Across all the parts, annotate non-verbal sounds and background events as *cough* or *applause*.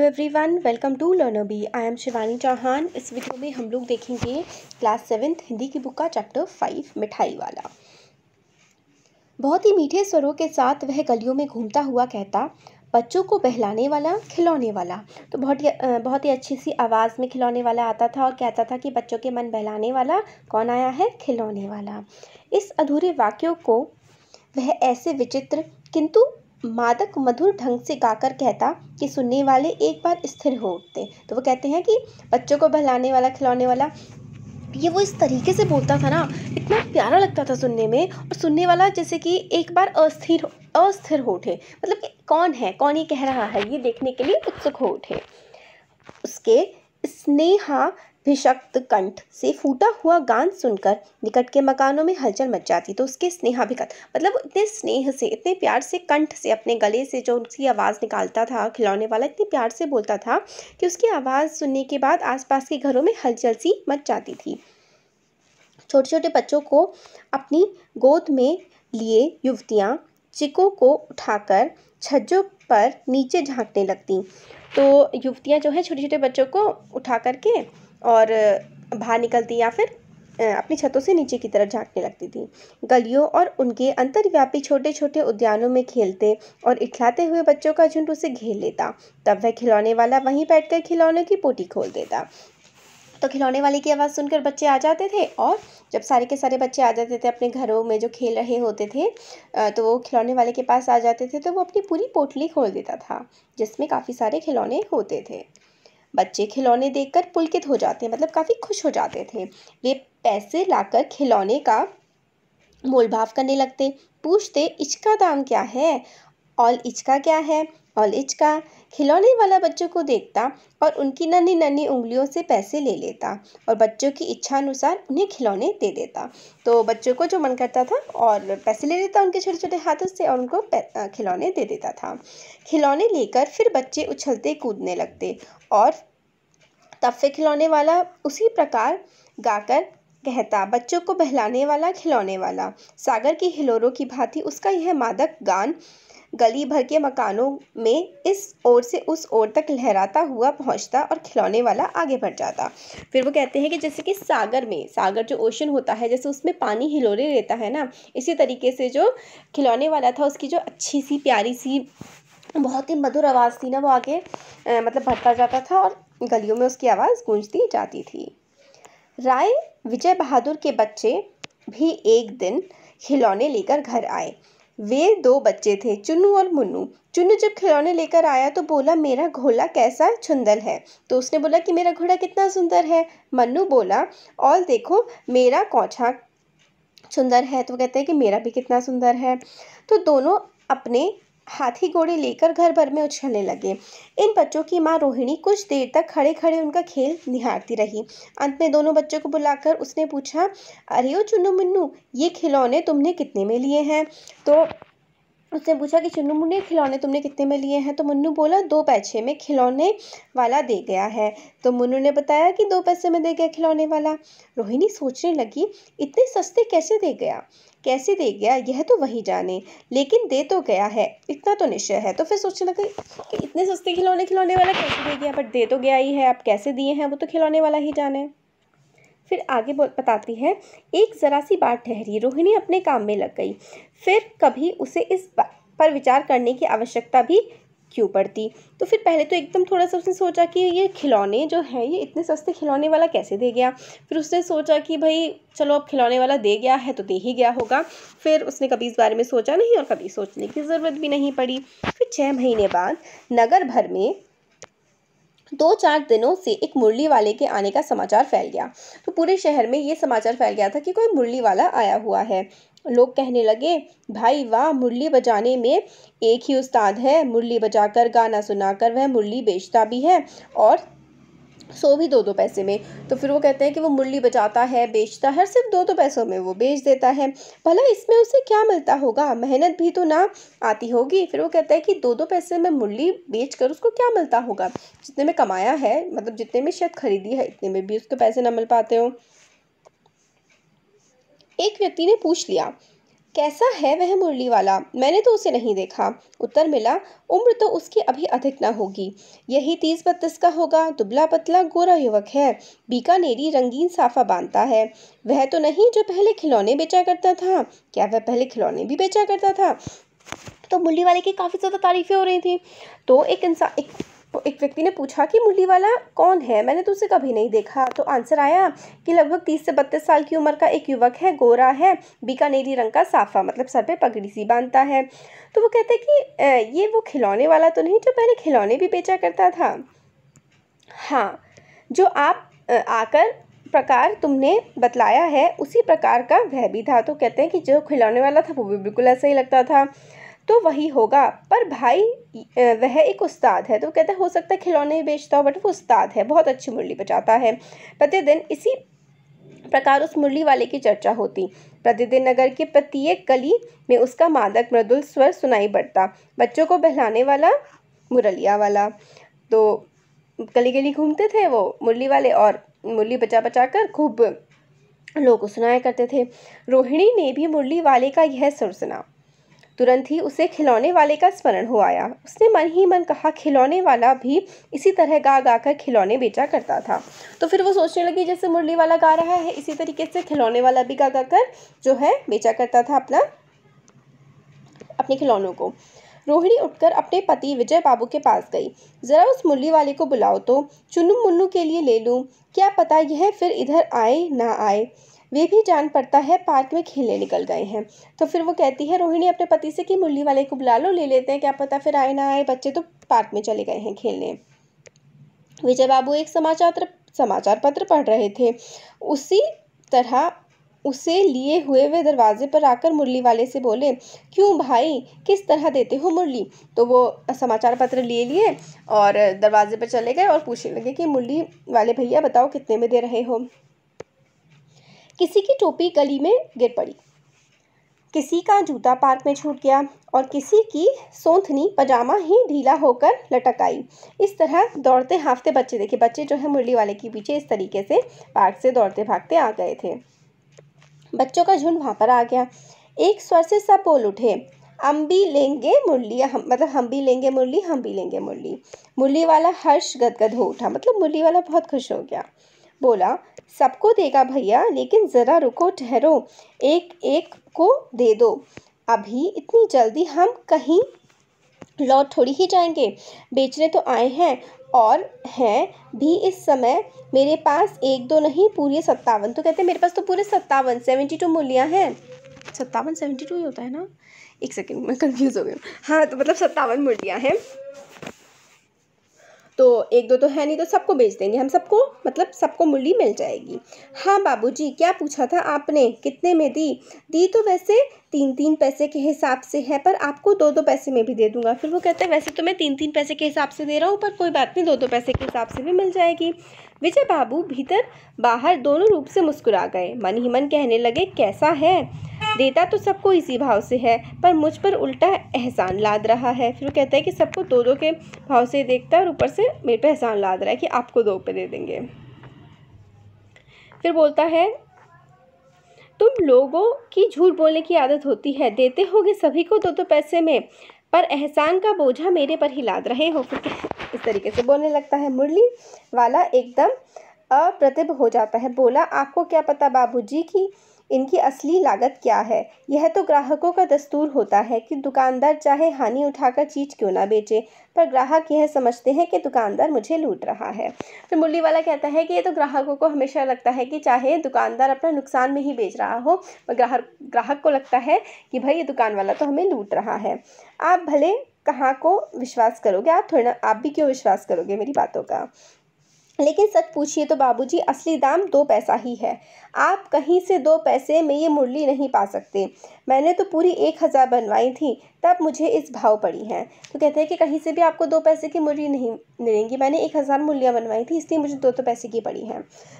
hello everyone welcome to learner B I am Shivani Chauhan इस video में हम लोग देखेंगे क्लास सेवेंथ हिंदी की बुक का चैप्टर फाइव मिठाई वाला बहुत ही मीठे स्वरों के साथ वह गलियों में घूमता हुआ कहता बच्चों को बहलाने वाला खिलौने वाला तो बहुत ही बहुत ही अच्छी सी आवाज़ में खिलौने वाला आता था और कहता था कि बच्चों के मन बहलाने वाला कौन आया है खिलौने वाला इस अधूरे वाक्यों को वह ऐसे विचित्र किंतु मादक मधुर ढंग से गाकर कहता कि सुनने वाले एक बार स्थिर हो उठते तो वो कहते हैं कि बच्चों को बहलाने वाला खिलौने वाला ये वो इस तरीके से बोलता था ना इतना प्यारा लगता था सुनने में और सुनने वाला जैसे कि एक बार अस्थिर अस्थिर हो उठे मतलब कि कौन है कौन ये कह रहा है ये देखने के लिए उत्सुक हो उठे उसके स्नेहा भिशक्त कंठ से फूटा हुआ गान सुनकर निकट के मकानों में हलचल मच जाती तो उसके स्नेहा मतलब इतने स्नेह से इतने प्यार से कंठ से अपने गले से जो उसकी आवाज़ निकालता था खिलौने वाला इतने प्यार से बोलता था कि उसकी आवाज़ सुनने के बाद आसपास के घरों में हलचल सी मच जाती थी छोटे छोटे बच्चों को अपनी गोद में लिए युवतियाँ चिकों को उठाकर छज्जों पर नीचे झांकने लगती तो युवतियाँ जो है छोटे छोटे बच्चों को उठा करके और बाहर निकलती या फिर अपनी छतों से नीचे की तरफ झांकने लगती थी गलियों और उनके अंतर्व्यापी छोटे छोटे उद्यानों में खेलते और इखलाते हुए बच्चों का झुंड उसे घेर लेता तब वह खिलौने वाला वहीं बैठकर खिलौने की पोटी खोल देता तो खिलौने वाले की आवाज़ सुनकर बच्चे आ जाते थे और जब सारे के सारे बच्चे आ जाते थे अपने घरों में जो खेल रहे होते थे तो वो खिलौने वाले के पास आ जाते थे तो वो अपनी पूरी पोटली खोल देता था जिसमें काफ़ी सारे खिलौने होते थे बच्चे खिलौने देखकर पुलकित हो जाते हैं मतलब काफ़ी खुश हो जाते थे वे पैसे लाकर खिलौने का मोल भाव करने लगते पूछते इचका दाम क्या है ऑल इचका क्या है ऑल इचका खिलौने वाला बच्चों को देखता और उनकी नन्ही नन्ही उंगलियों से पैसे ले लेता और बच्चों की इच्छा अनुसार उन्हें खिलौने दे देता तो बच्चों को जो मन करता था और पैसे ले लेता उनके छोटे छोटे हाथों से और उनको खिलौने दे देता था खिलौने लेकर फिर बच्चे उछलते कूदने लगते और तब से खिलौने वाला उसी प्रकार गाकर कहता बच्चों को बहलाने वाला खिलौने वाला सागर की हिलोरों की भांति उसका यह मादक गान गली भर के मकानों में इस ओर से उस ओर तक लहराता हुआ पहुंचता और खिलौने वाला आगे बढ़ जाता फिर वो कहते हैं कि जैसे कि सागर में सागर जो ओशन होता है जैसे उसमें पानी हिलोरे रहता है ना इसी तरीके से जो खिलौने वाला था उसकी जो अच्छी सी प्यारी सी बहुत ही मधुर आवाज़ थी ना वो आगे आ, मतलब बढ़ता जाता था और गलियों में उसकी आवाज़ गूंजती जाती थी राय विजय बहादुर के बच्चे भी एक दिन खिलौने लेकर घर आए वे दो बच्चे थे चुन्नू और मुन्नू चुन्नू जब खिलौने लेकर आया तो बोला मेरा घोला कैसा छुंदल है तो उसने बोला कि मेरा घोड़ा कितना सुंदर है मन्नू बोला और देखो मेरा कौछा सुंदर है तो कहते हैं कि मेरा भी कितना सुंदर है तो दोनों अपने हाथी घोड़े लेकर घर भर में उछलने लगे इन बच्चों की माँ रोहिणी कुछ देर तक खड़े खड़े उनका खेल निहारती रही अंत में दोनों बच्चों को बुलाकर उसने पूछा अरे ओ चुनु मुन्नू ये खिलौने तुमने कितने में लिए हैं तो उसने पूछा कि चुन्नू मुन्नू खिलौने तुमने कितने में लिए हैं तो मुन्नू बोला दो पैसे में खिलौने वाला दे गया है तो मुन्नू ने बताया कि दो पैसे में दे गया खिलौने वाला रोहिणी सोचने लगी इतने सस्ते कैसे दे गया कैसे दे गया यह तो वही जाने लेकिन दे तो गया है इतना तो निश्चय है तो फिर सोचने लगे कि इतने सस्ते खिलौने खिलौने वाला कैसे दे गया बट दे तो गया ही है आप कैसे दिए हैं वो तो खिलौने वाला ही जाने फिर आगे बताती है एक ज़रा सी बात ठहरी रोहिणी अपने काम में लग गई फिर कभी उसे इस पर विचार करने की आवश्यकता भी क्यों पड़ती तो फिर पहले तो एकदम थोड़ा सा उसने सोचा कि ये खिलौने जो हैं ये इतने सस्ते खिलौने वाला कैसे दे गया फिर उसने सोचा कि भाई चलो अब खिलौने वाला दे गया है तो दे ही गया होगा फिर उसने कभी इस बारे में सोचा नहीं और कभी सोचने की ज़रूरत भी नहीं पड़ी फिर छः महीने बाद नगर भर में दो चार दिनों से एक मुरली वाले के आने का समाचार फैल गया तो पूरे शहर में ये समाचार फैल गया था कि कोई मुरली वाला आया हुआ है लोग कहने लगे भाई वाह मुरली बजाने में एक ही उस्ताद है मुरली बजाकर गाना सुनाकर वह मुरली बेचता भी है और सो भी दो दो पैसे में तो फिर वो कहते हैं कि वो मुरली बजाता है बेचता है सिर्फ दो दो पैसों में वो बेच देता है भला इसमें उसे क्या मिलता होगा मेहनत भी तो ना आती होगी फिर वो कहता है कि दो दो पैसे में मुरली बेच कर उसको क्या मिलता होगा जितने में कमाया है मतलब जितने में शायद खरीदी है इतने में भी उसके पैसे ना मिल पाते हो एक व्यक्ति ने पूछ लिया कैसा है वह मुरली वाला मैंने तो उसे नहीं देखा उत्तर मिला उम्र तो उसकी अभी अधिक न होगी यही तीस बत्तीस का होगा दुबला पतला गोरा युवक है बीकानेरी रंगीन साफा बांधता है वह तो नहीं जो पहले खिलौने बेचा करता था क्या वह पहले खिलौने भी बेचा करता था तो मुरली वाले की काफ़ी ज़्यादा तारीफ़ें हो रही थी तो एक इंसान एक एक व्यक्ति ने पूछा कि मूली वाला कौन है मैंने तो उसे कभी नहीं देखा तो आंसर आया कि लगभग तीस से बत्तीस साल की उम्र का एक युवक है गोरा है बीकानेरी रंग का साफा मतलब सर पे पगड़ी सी बांधता है तो वो कहते हैं कि ये वो खिलौने वाला तो नहीं जो पहले खिलौने भी बेचा करता था हाँ जो आप आकर प्रकार तुमने बतलाया है उसी प्रकार का वह भी था तो कहते हैं कि जो खिलौने वाला था वो भी बिल्कुल ऐसा ही लगता था तो वही होगा पर भाई वह एक उस्ताद है तो कहता हो सकता है खिलौने बेचता हो बट वो उस्ताद है बहुत अच्छी मुरली बजाता है प्रतिदिन इसी प्रकार उस मुरली वाले की चर्चा होती प्रतिदिन नगर के प्रत्येक गली में उसका मादक मृदुल स्वर सुनाई पड़ता बच्चों को बहलाने वाला मुरलिया वाला तो गली गली घूमते थे वो मुरली वाले और मुरली बचा बचा कर खूब लोग सुनाया करते थे रोहिणी ने भी मुरली वाले का यह सुर सुना तुरंत ही उसे खिलौने वाले का स्मरण हो आया उसने मन ही मन कहा खिलौने वाला भी इसी तरह गा गा कर खिलौने बेचा करता था तो फिर वो सोचने लगी जैसे मुरली वाला गा रहा है इसी तरीके से खिलौने वाला भी गा गा कर जो है बेचा करता था अपना अपने खिलौनों को रोहिणी उठकर अपने पति विजय बाबू के पास गई ज़रा उस मुरली वाले को बुलाओ तो चुनु मुन्नू के लिए ले लूँ क्या पता यह फिर इधर आए ना आए वे भी जान पड़ता है पार्क में खेलने निकल गए हैं तो फिर वो कहती है रोहिणी अपने पति से कि मुरली वाले को बुला लो ले लेते हैं क्या पता फिर आए ना आए बच्चे तो पार्क में चले गए हैं खेलने विजय बाबू एक समाचार समाचार पत्र पढ़ रहे थे उसी तरह उसे लिए हुए वे दरवाजे पर आकर मुरली वाले से बोले क्यों भाई किस तरह देते हो मुरली तो वो समाचार पत्र लिए लिए और दरवाजे पर चले गए और पूछने लगे कि मुरली वाले भैया बताओ कितने में दे रहे हो किसी की टोपी गली में गिर पड़ी किसी का जूता पार्क में छूट गया और किसी की सोंथनी पजामा ही ढीला होकर लटक आई इस तरह दौड़ते हाफते बच्चे देखे बच्चे जो है मुरली वाले के पीछे इस तरीके से पार्क से दौड़ते भागते आ गए थे बच्चों का झुंड वहाँ पर आ गया एक स्वर से सब बोल उठे हम भी लेंगे मुरली हम मतलब हम भी लेंगे मुरली हम भी लेंगे मुरली मुरली वाला हर्ष गदगद हो उठा मतलब मुरली वाला बहुत खुश हो गया बोला सबको देगा भैया लेकिन ज़रा रुको ठहरो एक एक को दे दो अभी इतनी जल्दी हम कहीं लौट थोड़ी ही जाएंगे बेचने तो आए हैं और हैं भी इस समय मेरे पास एक दो नहीं पूरे सत्तावन तो कहते हैं मेरे पास तो पूरे सत्तावन सेवेंटी टू मूलियाँ हैं सत्तावन सेवेंटी टू ही होता है ना एक सेकेंड में कंफ्यूज हो गई हाँ तो मतलब सत्तावन मूलियाँ हैं तो एक दो तो है नहीं तो सबको बेच देंगे हम सबको मतलब सबको मूली मिल जाएगी हाँ बाबूजी क्या पूछा था आपने कितने में दी दी तो वैसे तीन तीन पैसे के हिसाब से है पर आपको दो दो पैसे में भी दे दूंगा फिर वो कहते हैं वैसे तो मैं तीन तीन पैसे के हिसाब से दे रहा हूँ पर कोई बात नहीं दो दो पैसे के हिसाब से भी मिल जाएगी विजय बाबू भीतर बाहर दोनों रूप से मुस्कुरा गए मन ही मन कहने लगे कैसा है देता तो सबको इसी भाव से है पर मुझ पर उल्टा एहसान लाद रहा है फिर वो कहता है कि सबको दो दो के भाव से देखता है और ऊपर से मेरे पे एहसान लाद रहा है कि आपको दो पे दे देंगे फिर बोलता है तुम लोगों की झूठ बोलने की आदत होती है देते होगे सभी को दो दो पैसे में पर एहसान का बोझा मेरे पर ही लाद रहे हो *laughs* इस तरीके से बोलने लगता है मुरली वाला एकदम अप्रतिभ हो जाता है बोला आपको क्या पता बाबूजी की इनकी असली लागत क्या है यह तो ग्राहकों का दस्तूर होता है कि दुकानदार चाहे हानि उठाकर चीज़ क्यों ना बेचे पर ग्राहक यह समझते हैं कि दुकानदार मुझे लूट रहा है फिर मुरली वाला कहता है कि ये तो ग्राहकों को हमेशा लगता है कि चाहे दुकानदार अपना नुकसान में ही बेच रहा हो पर ग्राहक ग्राहक को लगता है कि भाई ये दुकान वाला तो हमें लूट रहा है आप भले कहाँ को विश्वास करोगे आप थोड़ा आप भी क्यों विश्वास करोगे मेरी बातों का लेकिन सच पूछिए तो बाबूजी असली दाम दो पैसा ही है आप कहीं से दो पैसे में ये मुरली नहीं पा सकते मैंने तो पूरी एक हज़ार बनवाई थी तब मुझे इस भाव पड़ी है तो कहते हैं कि कहीं से भी आपको दो पैसे की मुरली नहीं मिलेंगी मैंने एक हज़ार मुरलियाँ बनवाई थी इसलिए मुझे दो तो पैसे की पड़ी हैं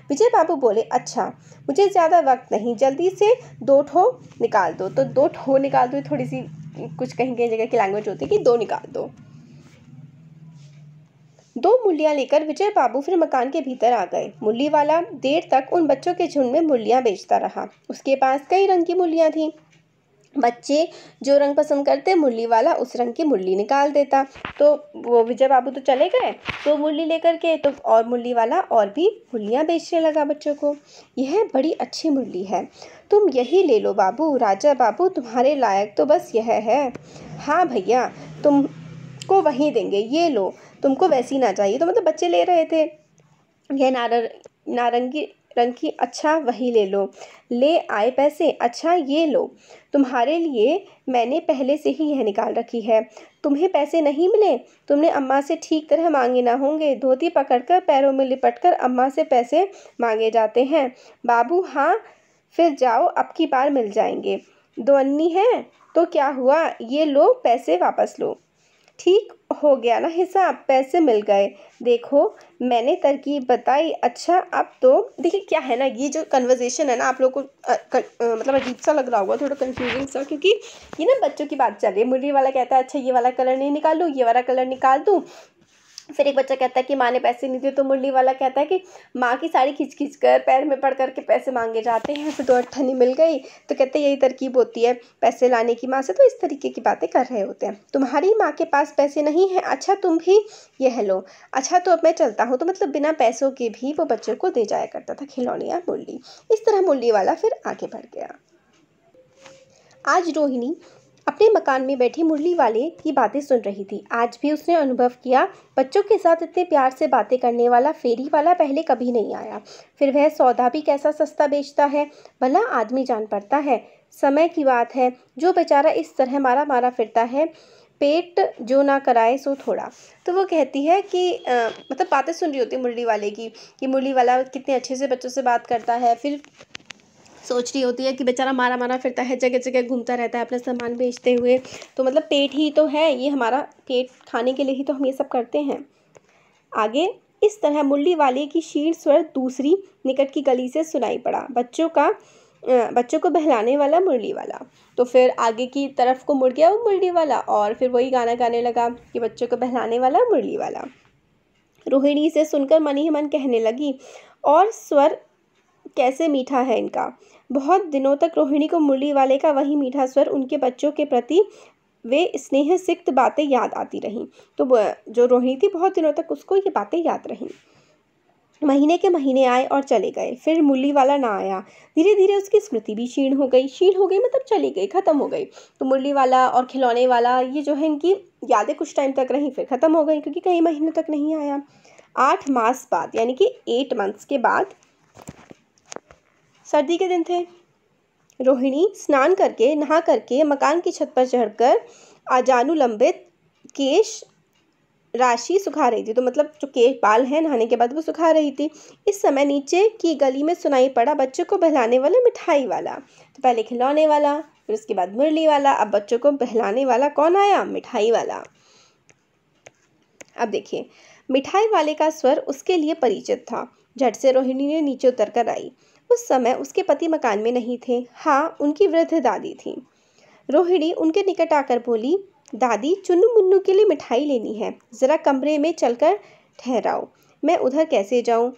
विजय बाबू बोले अच्छा मुझे ज़्यादा वक्त नहीं जल्दी से दो ठो निकाल दो तो दो ठो निकाल दो थोड़ी सी कुछ कहीं कहीं जगह की लैंग्वेज होती है कि दो निकाल दो दो मुलियाँ लेकर विजय बाबू फिर मकान के भीतर आ गए मुल्ली वाला देर तक उन बच्चों के झुंड में मुलियाँ बेचता रहा उसके पास कई रंग की मुलियाँ थीं बच्चे जो रंग पसंद करते मुरली वाला उस रंग की मुरली निकाल देता तो वो विजय बाबू तो चले गए तो मुरली लेकर के तो और मुरली वाला और भी मुरलियाँ बेचने लगा बच्चों को यह बड़ी अच्छी मुरली है तुम यही ले लो बाबू राजा बाबू तुम्हारे लायक तो बस यह है हाँ भैया तुम को वहीं देंगे ये लो तुमको वैसी ना चाहिए तो मतलब बच्चे ले रहे थे यह नार नारंगी रंग की अच्छा वही ले लो ले आए पैसे अच्छा ये लो तुम्हारे लिए मैंने पहले से ही यह निकाल रखी है तुम्हें पैसे नहीं मिले तुमने अम्मा से ठीक तरह मांगे ना होंगे धोती पकड़कर पैरों में लिपटकर अम्मा से पैसे मांगे जाते हैं बाबू हाँ फिर जाओ अब की बार मिल जाएंगे दो अन्नी है तो क्या हुआ ये लो पैसे वापस लो ठीक हो गया ना हिसाब पैसे मिल गए देखो मैंने तरकीब बताई अच्छा अब तो देखिए क्या है ना ये जो कन्वर्जेशन है ना आप लोग को आ, आ, मतलब अजीब सा लग रहा होगा थोड़ा कंफ्यूजिंग सा क्योंकि ये ना बच्चों की बात चल रही है मुर्गी वाला कहता है अच्छा ये वाला कलर नहीं निकाल लूँ ये वाला कलर निकाल दूँ फिर एक बच्चा कहता है कि माँ ने पैसे नहीं दिए तो मुरली वाला कहता है कि माँ की साड़ी खींच खींच कर पैर में पड़ करके पैसे मांगे जाते हैं फिर दो अट्ठनी मिल गई तो कहते हैं यही तरकीब होती है पैसे लाने की माँ से तो इस तरीके की बातें कर रहे होते हैं तुम्हारी माँ के पास पैसे नहीं हैं अच्छा तुम भी यह लो अच्छा तो अब मैं चलता हूँ तो मतलब बिना पैसों के भी वो बच्चों को दे जाया करता था खिलौने या मुरली इस तरह मुरली वाला फिर आगे बढ़ गया आज रोहिणी अपने मकान में बैठी मुरली वाले की बातें सुन रही थी आज भी उसने अनुभव किया बच्चों के साथ इतने प्यार से बातें करने वाला फेरी वाला पहले कभी नहीं आया फिर वह सौदा भी कैसा सस्ता बेचता है भला आदमी जान पड़ता है समय की बात है जो बेचारा इस तरह मारा मारा फिरता है पेट जो ना कराए सो थोड़ा तो वो कहती है कि आ, मतलब बातें सुन रही होती है मुरली वाले की कि मुरली वाला कितने अच्छे से बच्चों से बात करता है फिर सोच रही होती है कि बेचारा मारा मारा फिरता है जगह जगह घूमता रहता है अपना सामान बेचते हुए तो मतलब पेट ही तो है ये हमारा पेट खाने के लिए ही तो हम ये सब करते हैं आगे इस तरह मुरली वाले की शीर स्वर दूसरी निकट की गली से सुनाई पड़ा बच्चों का बच्चों को बहलाने वाला मुरली वाला तो फिर आगे की तरफ को मुड़ गया वो मुरली वाला और फिर वही गाना गाने लगा कि बच्चों को बहलाने वाला मुरली वाला रोहिणी से सुनकर मन ही मन कहने लगी और स्वर कैसे मीठा है इनका बहुत दिनों तक रोहिणी को मुरली वाले का वही मीठा स्वर उनके बच्चों के प्रति वे स्नेह सिक्त बातें याद आती रहीं तो जो रोहिणी थी बहुत दिनों तक उसको ये बातें याद रहीं महीने के महीने आए और चले गए फिर मुरली वाला ना आया धीरे धीरे उसकी स्मृति भी क्षीण हो गई क्षीण हो गई मतलब चली गई ख़त्म हो गई तो मुरली वाला और खिलौने वाला ये जो है इनकी यादें कुछ टाइम तक रहीं फिर ख़त्म हो गई क्योंकि कई महीनों तक नहीं आया आठ मास बाद यानी कि एट मंथ्स के बाद सर्दी के दिन थे रोहिणी स्नान करके नहा करके मकान की छत पर चढ़कर आजानुलंबित केश राशि सुखा रही थी तो मतलब जो केश बाल हैं नहाने के बाद वो सुखा रही थी इस समय नीचे की गली में सुनाई पड़ा बच्चों को बहलाने वाला मिठाई वाला तो पहले खिलौने वाला फिर उसके बाद मुरली वाला अब बच्चों को बहलाने वाला कौन आया मिठाई वाला अब देखिए मिठाई वाले का स्वर उसके लिए परिचित था झट से रोहिणी ने नीचे उतर कर आई उस समय उसके पति मकान में नहीं थे हाँ उनकी वृद्ध दादी थी रोहिणी उनके निकट आकर बोली दादी चुन्नू मुन्नू के लिए मिठाई लेनी है ज़रा कमरे में चलकर ठहराओ मैं उधर कैसे जाऊँ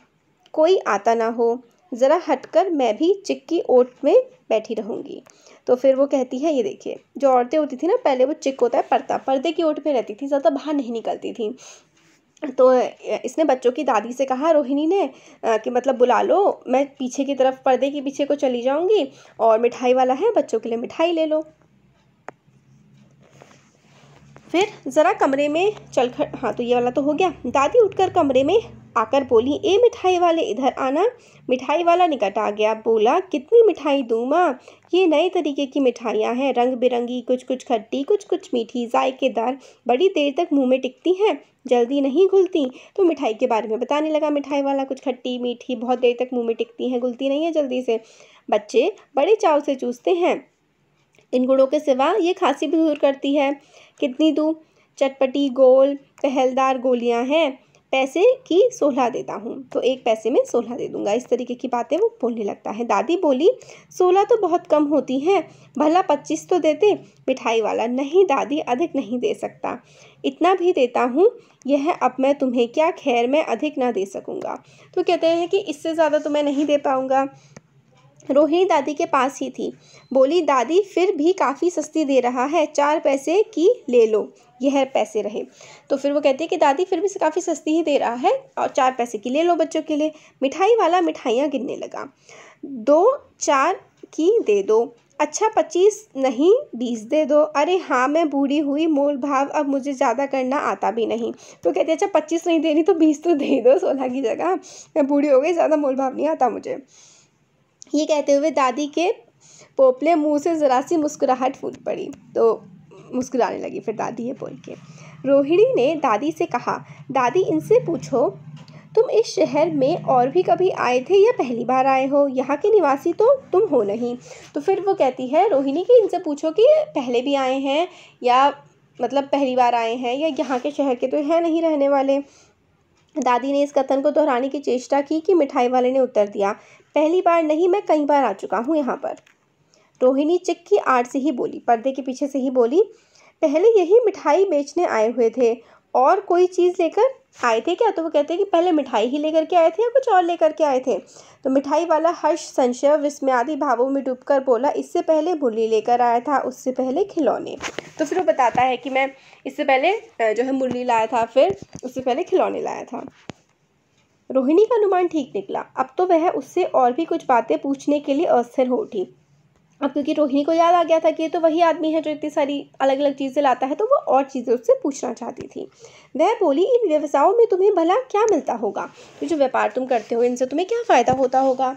कोई आता ना हो ज़रा हटकर मैं भी चिक्की ओट में बैठी रहूँगी तो फिर वो कहती है ये देखिए जो औरतें होती थी ना पहले वो चिक होता है पर्दा पर्दे की ओट में रहती थी ज़्यादा बाहर नहीं निकलती थी तो इसने बच्चों की दादी से कहा रोहिणी ने कि मतलब बुला लो मैं पीछे की तरफ पर्दे के पीछे को चली जाऊंगी और मिठाई वाला है बच्चों के लिए मिठाई ले लो फिर ज़रा कमरे में चल खर हाँ तो ये वाला तो हो गया दादी उठकर कमरे में आकर बोली ए मिठाई वाले इधर आना मिठाई वाला निकट आ गया बोला कितनी मिठाई दूँ माँ ये नए तरीके की मिठाइयाँ हैं रंग बिरंगी कुछ कुछ खट्टी कुछ कुछ मीठी जायकेदार बड़ी देर तक मुंह में टिकती हैं जल्दी नहीं घुलती तो मिठाई के बारे में बताने लगा मिठाई वाला कुछ खट्टी मीठी बहुत देर तक मुँह में टिकती हैं घुलती नहीं है जल्दी से बच्चे बड़े चाव से चूसते हैं इन गुड़ों के सिवा ये खांसी भी दूर करती है कितनी दूर चटपटी गोल पहलदार गोलियां हैं पैसे की सोलह देता हूँ तो एक पैसे में सोलह दे दूंगा इस तरीके की बातें वो बोलने लगता है दादी बोली सोलह तो बहुत कम होती हैं भला पच्चीस तो देते मिठाई वाला नहीं दादी अधिक नहीं दे सकता इतना भी देता हूँ यह अब मैं तुम्हें क्या खैर मैं अधिक ना दे सकूँगा तो कहते हैं कि इससे ज़्यादा तो मैं नहीं दे पाऊँगा रोहिणी दादी के पास ही थी बोली दादी फिर भी काफ़ी सस्ती दे रहा है चार पैसे की ले लो यह पैसे रहे तो फिर वो कहती है कि दादी फिर भी काफ़ी सस्ती ही दे रहा है और चार पैसे की ले लो बच्चों के लिए मिठाई वाला मिठाइयाँ गिनने लगा दो चार की दे दो अच्छा पच्चीस नहीं बीस दे दो अरे हाँ मैं बूढ़ी हुई मोल भाव अब मुझे ज़्यादा करना आता भी नहीं तो कहते अच्छा पच्चीस नहीं दे रही तो बीस तो दे दो सोलह की जगह मैं बूढ़ी हो गई ज़्यादा मोल भाव नहीं आता मुझे ये कहते हुए दादी के पोपले मुंह से ज़रा सी मुस्कुराहट फूट पड़ी तो मुस्कुराने लगी फिर दादी ये बोल के रोहिणी ने दादी से कहा दादी इनसे पूछो तुम इस शहर में और भी कभी आए थे या पहली बार आए हो यहाँ के निवासी तो तुम हो नहीं तो फिर वो कहती है रोहिणी कि इनसे पूछो कि पहले भी आए हैं या मतलब पहली बार आए हैं या यहाँ के शहर के तो हैं नहीं रहने वाले दादी ने इस कथन को दोहराने की चेष्टा की कि मिठाई वाले ने उत्तर दिया पहली बार नहीं मैं कई बार आ चुका हूँ यहाँ पर रोहिणी चिक की आड़ से ही बोली पर्दे के पीछे से ही बोली पहले यही मिठाई बेचने आए हुए थे और कोई चीज़ लेकर आए थे क्या तो वो कहते हैं कि पहले मिठाई ही लेकर के आए थे या कुछ और लेकर के आए थे तो मिठाई वाला हर्ष संशय विस्मय आदि भावों में डूबकर बोला इससे पहले मुरली लेकर आया था उससे पहले खिलौने तो फिर वो बताता है कि मैं इससे पहले जो है मुरली लाया था फिर उससे पहले खिलौने लाया था रोहिणी का अनुमान ठीक निकला अब तो वह उससे और भी कुछ बातें पूछने के लिए अस्थिर हो उठी अब क्योंकि रोहिणी को याद आ गया था कि ये तो वही आदमी है जो इतनी सारी अलग अलग चीज़ें लाता है तो वो और चीज़ें उससे पूछना चाहती थी वह बोली इन व्यवसायों में तुम्हें भला क्या मिलता होगा तो जो व्यापार तुम करते हो इनसे तुम्हें क्या फ़ायदा होता होगा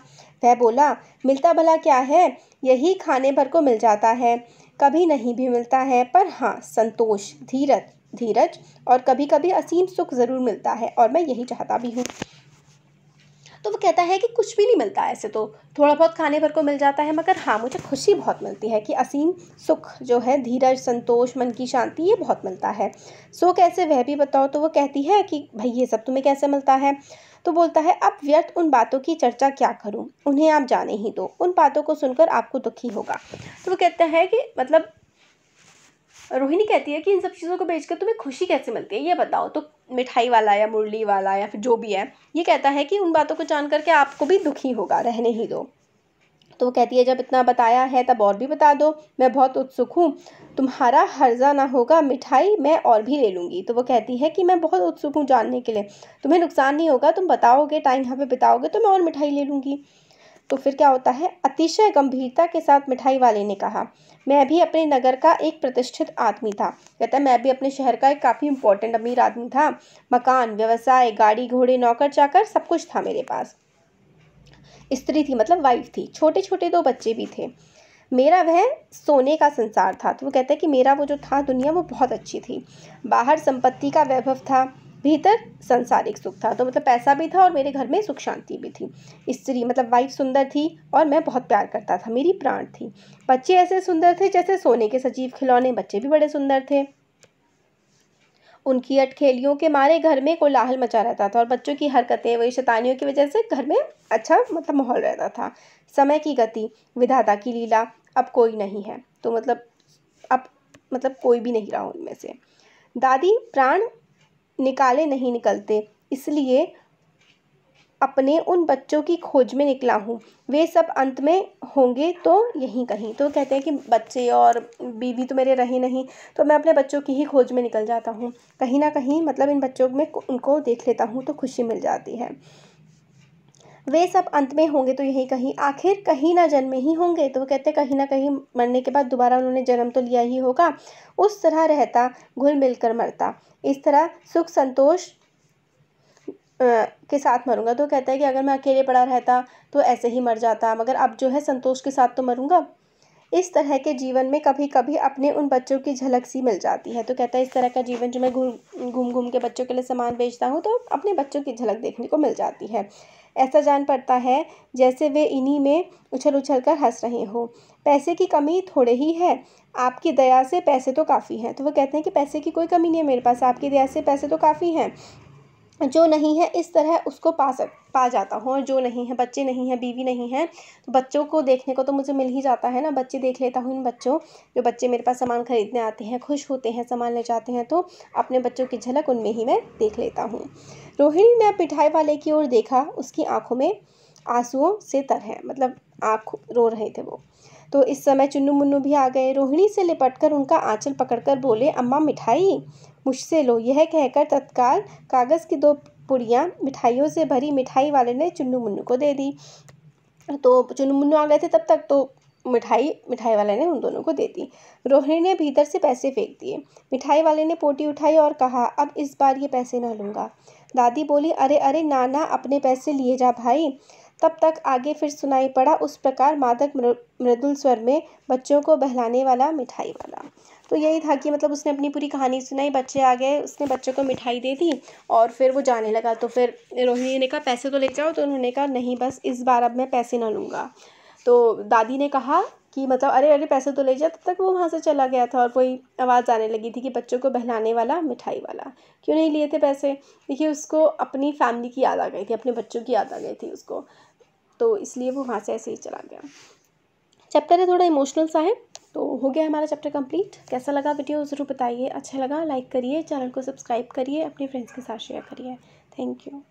वह बोला मिलता भला क्या है यही खाने भर को मिल जाता है कभी नहीं भी मिलता है पर हाँ संतोष धीरज धीरज और कभी कभी असीम सुख ज़रूर मिलता है और मैं यही चाहता भी हूँ तो वो कहता है कि कुछ भी नहीं मिलता ऐसे तो थोड़ा बहुत खाने भर को मिल जाता है मगर हाँ मुझे खुशी बहुत मिलती है कि असीम सुख जो है धीरज संतोष मन की शांति ये बहुत मिलता है सो कैसे वह भी बताओ तो वो कहती है कि भाई ये सब तुम्हें कैसे मिलता है तो बोलता है अब व्यर्थ उन बातों की चर्चा क्या करूँ उन्हें आप जाने ही दो उन बातों को सुनकर आपको दुखी होगा तो वो कहता है कि मतलब रोहिणी कहती है कि इन सब चीज़ों को बेचकर तुम्हें खुशी कैसे मिलती है ये बताओ तो मिठाई वाला या मुरली वाला या फिर जो भी है ये कहता है कि उन बातों को जान करके आपको भी दुखी होगा रहने ही दो तो वो कहती है जब इतना बताया है तब और भी बता दो मैं बहुत उत्सुक हूँ तुम्हारा हर्जा ना होगा मिठाई मैं और भी ले लूँगी तो वो कहती है कि मैं बहुत उत्सुक हूँ जानने के लिए तुम्हें नुकसान नहीं होगा तुम बताओगे टाइम यहाँ पे बिताओगे तो मैं और मिठाई ले लूँगी तो फिर क्या होता है अतिशय गंभीरता के साथ मिठाई वाले ने कहा मैं भी अपने नगर का एक प्रतिष्ठित आदमी था कहता है मैं भी अपने शहर का एक काफ़ी इंपॉर्टेंट अमीर आदमी था मकान व्यवसाय गाड़ी घोड़े नौकर चाकर सब कुछ था मेरे पास स्त्री थी मतलब वाइफ थी छोटे छोटे दो बच्चे भी थे मेरा वह सोने का संसार था तो वो कहते हैं कि मेरा वो जो था दुनिया वो बहुत अच्छी थी बाहर संपत्ति का वैभव था भीतर संसारिक सुख था तो मतलब पैसा भी था और मेरे घर में सुख शांति भी थी स्त्री मतलब वाइफ सुंदर थी और मैं बहुत प्यार करता था मेरी प्राण थी बच्चे ऐसे सुंदर थे जैसे सोने के सजीव खिलौने बच्चे भी बड़े सुंदर थे उनकी अटखेलियों के मारे घर में कोलाहल मचा रहता था और बच्चों की हरकतें वही शैतानियों की वजह से घर में अच्छा मतलब माहौल रहता था समय की गति विधाता की लीला अब कोई नहीं है तो मतलब अब मतलब कोई भी नहीं रहा उनमें से दादी प्राण निकाले नहीं निकलते इसलिए अपने उन बच्चों की खोज में निकला हूँ वे सब अंत में होंगे तो यहीं कहीं तो कहते हैं कि बच्चे और बीवी तो मेरे रहे नहीं तो मैं अपने बच्चों की ही खोज में निकल जाता हूँ कहीं ना कहीं मतलब इन बच्चों में उनको देख लेता हूँ तो खुशी मिल जाती है वे सब अंत में होंगे तो यही कहीं आखिर कहीं ना जन्मे ही होंगे तो वो कहते हैं कहीं ना कहीं मरने के बाद दोबारा उन्होंने जन्म तो लिया ही होगा उस तरह रहता घुल मिलकर मरता इस तरह सुख संतोष के साथ मरूंगा तो कहता है कि अगर मैं अकेले पड़ा रहता तो ऐसे ही मर जाता मगर अब जो है संतोष के साथ तो मरूंगा इस तरह के जीवन में कभी कभी अपने उन बच्चों की झलक सी मिल जाती है तो कहता है इस तरह का जीवन जो मैं घूम घूम घूम के बच्चों के लिए सामान बेचता हूँ तो अपने बच्चों की झलक देखने को मिल जाती है ऐसा जान पड़ता है जैसे वे इन्हीं में उछल उछल कर हंस रहे हो पैसे की कमी थोड़े ही है आपकी दया से पैसे तो काफ़ी हैं तो वो कहते हैं कि पैसे की कोई कमी नहीं है मेरे पास आपकी दया से पैसे तो काफ़ी हैं जो नहीं है इस तरह उसको पा सक पा जाता हूँ और जो नहीं है बच्चे नहीं हैं बीवी नहीं है तो बच्चों को देखने को तो मुझे मिल ही जाता है ना बच्चे देख लेता हूँ इन बच्चों जो बच्चे मेरे पास सामान ख़रीदने आते हैं खुश होते हैं सामान ले जाते हैं तो अपने बच्चों की झलक उनमें ही मैं देख लेता हूँ रोहिणी ने पिठाई वाले की ओर देखा उसकी आँखों में आंसुओं से तर है मतलब आँख रो रहे थे वो तो इस समय चुन्नू मुन्नू भी आ गए रोहिणी से लिपट कर उनका आँचल पकड़कर बोले अम्मा मिठाई मुझसे लो यह कहकर तत्काल कागज़ की दो पुड़ियाँ मिठाइयों से भरी मिठाई वाले ने चुन्नू मुन्नू को दे दी तो चुन्नू मुन्नू आ गए थे तब तक तो मिठाई मिठाई वाले ने उन दोनों को दे दी रोहिणी ने भीतर से पैसे फेंक दिए मिठाई वाले ने पोटी उठाई और कहा अब इस बार ये पैसे ना लूँगा दादी बोली अरे अरे नाना अपने पैसे लिए जा भाई तब तक आगे फिर सुनाई पड़ा उस प्रकार मादक मृदुल स्वर में बच्चों को बहलाने वाला मिठाई वाला तो यही था कि मतलब उसने अपनी पूरी कहानी सुनाई बच्चे आ गए उसने बच्चों को मिठाई दे दी और फिर वो जाने लगा तो फिर रोहिणी ने कहा पैसे तो ले जाओ तो उन्होंने कहा नहीं बस इस बार अब मैं पैसे ना लूँगा तो दादी ने कहा कि मतलब अरे अरे पैसे तो ले जा तब तक वो वहाँ से चला गया था और कोई आवाज़ आने लगी थी कि बच्चों को बहलाने वाला मिठाई वाला क्यों नहीं लिए थे पैसे देखिए उसको अपनी फैमिली की याद आ गई थी अपने बच्चों की याद आ गई थी उसको तो इसलिए वो वहाँ से ऐसे ही चला गया चैप्टर है थोड़ा इमोशनल सा है तो हो गया हमारा चैप्टर कंप्लीट कैसा लगा वीडियो ज़रूर बताइए अच्छा लगा लाइक करिए चैनल को सब्सक्राइब करिए अपने फ्रेंड्स के साथ शेयर करिए थैंक यू